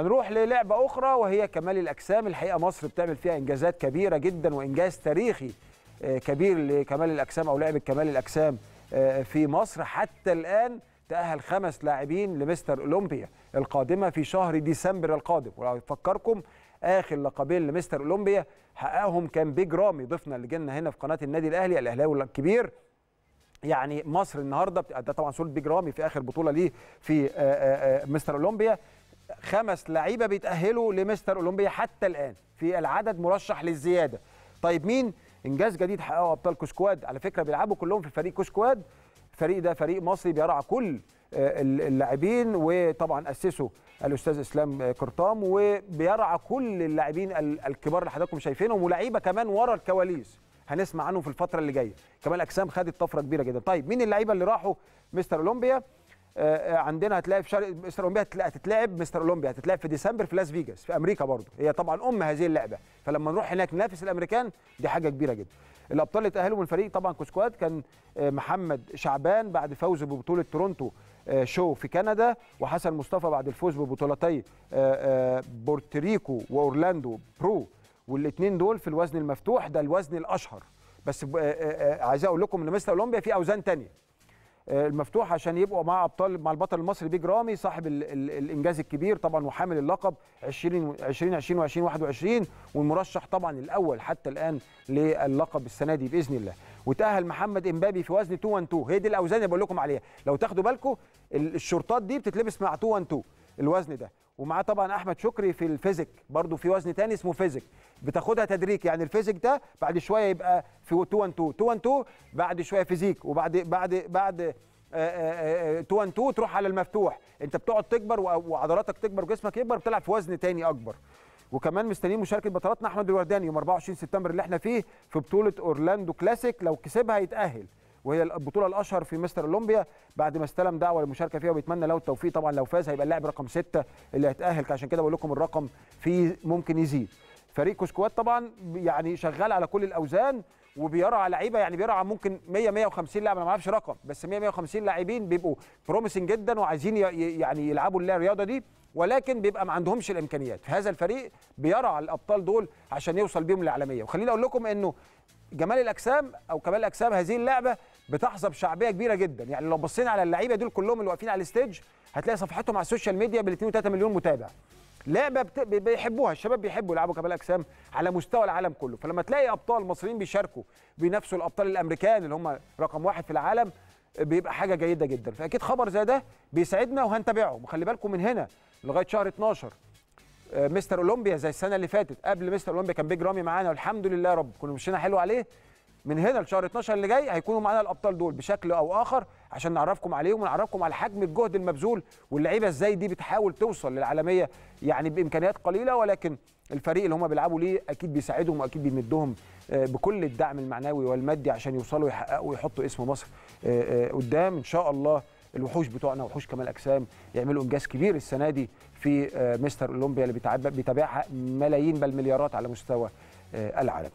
هنروح للعبة أخرى وهي كمال الأجسام الحقيقة مصر بتعمل فيها إنجازات كبيرة جدا وإنجاز تاريخي آه، كبير لكمال الأجسام أو لعبة كمال الأجسام آه، في مصر حتى الآن تأهل خمس لاعبين لمستر أولمبيا القادمة في شهر ديسمبر القادم ولو أفكركم آخر لقبين لمستر أولمبيا حققهم كان بيج رامي ضفنا اللي جينا هنا في قناة النادي الأهلي الأهلاوي الكبير يعني مصر النهارده ده طبعا صوره بيج رامي في اخر بطوله ليه في آه، مستر اولمبيا خمس لعيبه بيتاهلوا لمستر اولمبيا حتى الان في العدد مرشح للزياده طيب مين انجاز جديد حققه ابطال كوسكواد على فكره بيلعبوا كلهم في فريق كوسكواد الفريق ده فريق مصري بيرعى كل آه، اللاعبين وطبعا اسسه الاستاذ اسلام كرطام وبيرعى كل اللاعبين الكبار اللي حضراتكم شايفينهم ولاعيبه كمان ورا الكواليس هنسمع عنهم في الفتره اللي جايه كمال اجسام خدت طفره كبيره جدا طيب مين اللعيبه اللي راحوا مستر اولمبيا آه، آه، عندنا هتلاقي في شرق مستر اولمبيا هتتلعب مستر اولمبيا هتتلعب في ديسمبر في لاس فيجاس في امريكا برضه هي طبعا ام هذه اللعبه فلما نروح هناك ننافس الامريكان دي حاجه كبيره جدا الابطال اللي تاهلوا من الفريق طبعا كسكواد كان آه، محمد شعبان بعد فوزه ببطوله تورونتو شو في كندا وحسن مصطفى بعد الفوز ببطولتي بورتريكو واورلاندو برو والاثنين دول في الوزن المفتوح ده الوزن الاشهر بس عايز اقول لكم ان مستر اولمبيا في اوزان ثانيه المفتوح عشان يبقوا مع ابطال مع البطل المصري بيج رامي صاحب الـ الـ الانجاز الكبير طبعا وحامل اللقب 20 2020 و2021 والمرشح طبعا الاول حتى الان للقب السنه دي باذن الله وتاهل محمد امبابي في وزن 212 هي دي الاوزان اللي بقول لكم عليها لو تاخدوا بالكم الشرطات دي بتتلبس مع 212 الوزن ده ومعاه طبعا احمد شكري في الفيزيك برضو في وزن تاني اسمه فيزيك بتاخدها تدريج يعني الفيزيك ده بعد شويه يبقى في 2 2 2 2 بعد شويه فيزيك وبعد بعد بعد 2 آه، 2 آه، آه، تروح على المفتوح انت بتقعد تكبر وعضلاتك تكبر وجسمك يكبر بتلعب في وزن تاني اكبر وكمان مستنيين مشاركه بطلاتنا احمد الورداني يوم 24 سبتمبر اللي احنا فيه في بطوله اورلاندو كلاسيك لو كسبها يتاهل وهي البطوله الاشهر في مستر اولمبيا بعد ما استلم دعوه للمشاركه فيها وبيتمنى له التوفيق طبعا لو فاز هيبقى اللاعب رقم ستة اللي هيتاهل عشان كده بقول لكم الرقم فيه ممكن يزيد فريق كوسكوات طبعا يعني شغال على كل الاوزان وبيرعى لعيبه يعني بيرعى ممكن 100 150 لاعب انا ما اعرفش رقم بس 100 150 لاعبين بيبقوا بروميسنج جدا وعايزين يعني يلعبوا اللعبه الرياضه دي ولكن بيبقى ما عندهمش الامكانيات هذا الفريق بيرعى الابطال دول عشان يوصل بيهم للعالميه وخليني اقول لكم انه جمال الاجسام او كمال الاجسام هذه اللعبه بتحظى بشعبيه كبيره جدا يعني لو بصينا على اللعيبه دول كلهم اللي واقفين على الستيج هتلاقي صفحتهم على السوشيال ميديا بال 2 و 3 مليون متابع لعبه بيحبوها الشباب بيحبوا يلعبوا كمال اجسام على مستوى العالم كله فلما تلاقي ابطال مصريين بيشاركوا بينافسوا الابطال الامريكان اللي هم رقم واحد في العالم بيبقى حاجه جيده جدا فاكيد خبر زي ده بيسعدنا وهنتابعه وخلي بالكم من هنا لغايه شهر 12 آه، مستر اولمبيا زي السنه اللي فاتت قبل مستر اولمبيا كان بيج رامي معانا والحمد لله يا رب كنا مشينا حلو عليه من هنا لشهر 12 اللي جاي هيكونوا معانا الابطال دول بشكل او اخر عشان نعرفكم عليهم ونعرفكم على حجم الجهد المبذول واللعيبه ازاي دي بتحاول توصل للعالميه يعني بامكانيات قليله ولكن الفريق اللي هم بيلعبوا ليه اكيد بيساعدهم واكيد بيمدهم آه، بكل الدعم المعنوي والمادي عشان يوصلوا يحققوا ويحطوا اسم مصر آه، قدام ان شاء الله الوحوش بتوعنا وحوش كمال اجسام يعملوا انجاز كبير السنه دي في آه، مستر اولمبيا اللي بيتابعها ملايين بل مليارات على مستوى آه، العالم